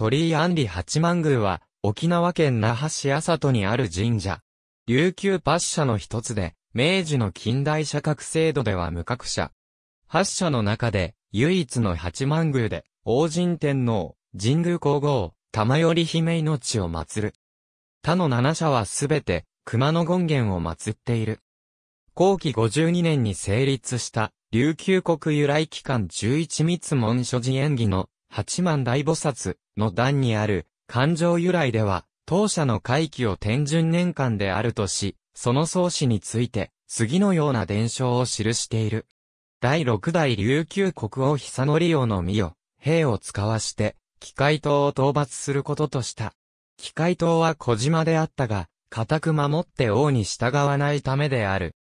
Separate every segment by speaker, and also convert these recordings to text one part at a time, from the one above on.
Speaker 1: 鳥居安里八幡宮は、沖縄県那覇市安里にある神社。琉球八社の一つで、明治の近代社格制度では無格社。八社の中で、唯一の八幡宮で、王神天皇、神宮皇后、玉より姫命を祀る。他の七社はすべて、熊野権現を祀っている。後期52年に成立した、琉球国由来期間11密門所寺演技の、八幡大菩薩、の段にある、感情由来では、当社の会期を天順年間であるとし、その創始について、次のような伝承を記している。第六代琉球国王久則王の御を、兵を使わして、機械島を討伐することとした。機械島は小島であったが、固く守って王に従わないためである。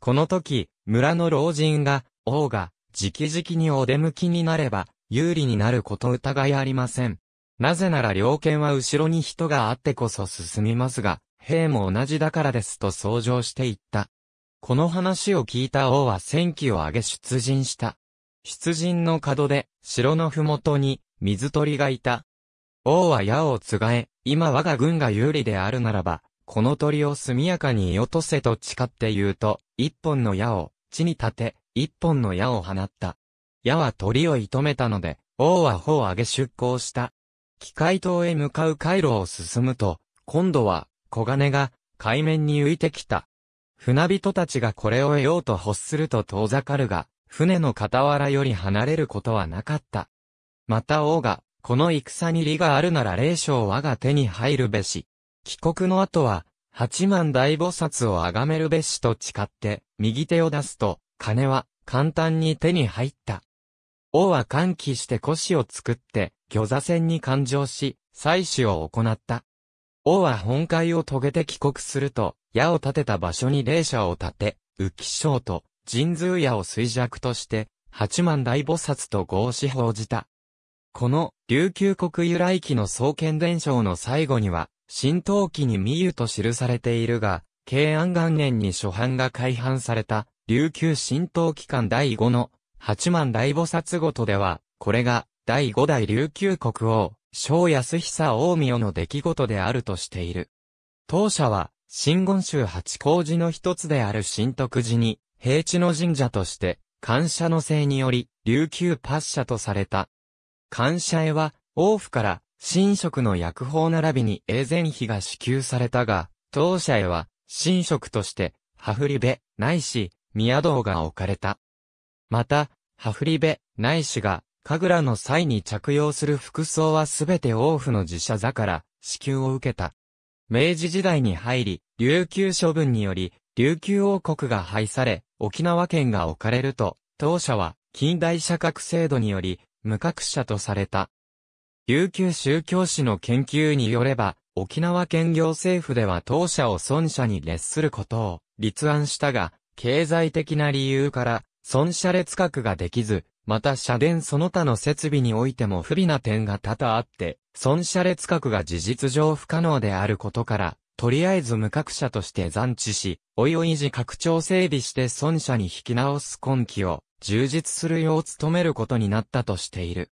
Speaker 1: この時、村の老人が、王が、直々にお出向きになれば、有利になること疑いありません。なぜなら猟犬は後ろに人があってこそ進みますが、兵も同じだからですと想像していった。この話を聞いた王は戦機を上げ出陣した。出陣の角で、城のふもとに、水鳥がいた。王は矢をつがえ、今我が軍が有利であるならば、この鳥を速やかに落とせと誓って言うと、一本の矢を、地に立て、一本の矢を放った。矢は鳥を射止めたので、王は砲を上げ出港した。機械島へ向かう回路を進むと、今度は、小金が、海面に浮いてきた。船人たちがこれを得ようと欲すると遠ざかるが、船の傍らより離れることはなかった。また王が、この戦に利があるなら霊章我が手に入るべし。帰国の後は、八万大菩薩を崇めるべしと誓って、右手を出すと、金は簡単に手に入った。王は歓喜して腰を作って、魚座船に誕生し、採取を行った。王は本会を遂げて帰国すると、矢を立てた場所に霊舎を建て、浮章と神通矢を衰弱として、八万大菩薩と合祀報じた。この、琉球国由来記の創建伝承の最後には、新陶器に未有と記されているが、慶安元年に初版が改版された、琉球新陶器館第5の、八万大菩薩ごとでは、これが、第五代琉球国王、小安久大宮の出来事であるとしている。当社は、新言宗八工寺の一つである新徳寺に、平地の神社として、感謝の姓により、琉球パッシャとされた。感謝へは、王府から、神職の薬法並びに永前費が支給されたが、当社へは、神職として、ハフリベ、ないし、宮堂が置かれた。また、ハフリベ、ないしが、神楽の際に着用する服装はすべて王府の自社座から支給を受けた。明治時代に入り、琉球処分により、琉球王国が廃され、沖縄県が置かれると、当社は近代社格制度により、無格者とされた。琉球宗教史の研究によれば、沖縄県行政府では当社を孫社に列することを立案したが、経済的な理由から損車列格ができず、また車電その他の設備においても不備な点が多々あって、損車列格が事実上不可能であることから、とりあえず無格車として残地し、おいおい時拡張整備して損車に引き直す根気を充実するよう努めることになったとしている。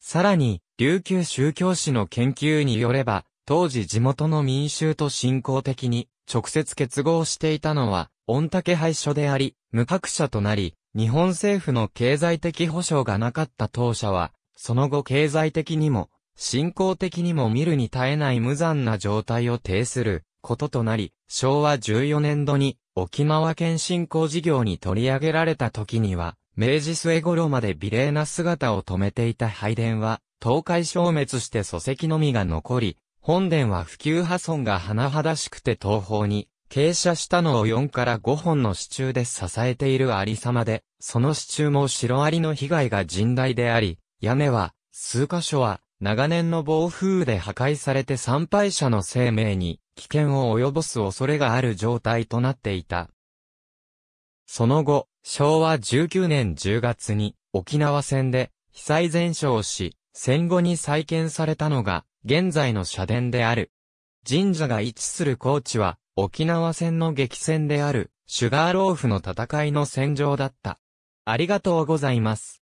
Speaker 1: さらに、琉球宗教史の研究によれば、当時地元の民衆と信仰的に直接結合していたのは、御嶽廃所であり、無格者となり、日本政府の経済的保障がなかった当社は、その後経済的にも、信仰的にも見るに耐えない無残な状態を呈することとなり、昭和14年度に沖縄県振興事業に取り上げられた時には、明治末頃まで美麗な姿を止めていた拝殿は、倒壊消滅して礎石のみが残り、本殿は普及破損が甚だしくて東方に傾斜したのを4から5本の支柱で支えているありさまで、その支柱もシロアリの被害が甚大であり、屋根は、数箇所は、長年の暴風雨で破壊されて参拝者の生命に危険を及ぼす恐れがある状態となっていた。その後、昭和19年10月に沖縄戦で被災全焼し、戦後に再建されたのが現在の社殿である。神社が位置する高地は沖縄戦の激戦である、シュガーローフの戦いの戦場だった。ありがとうございます。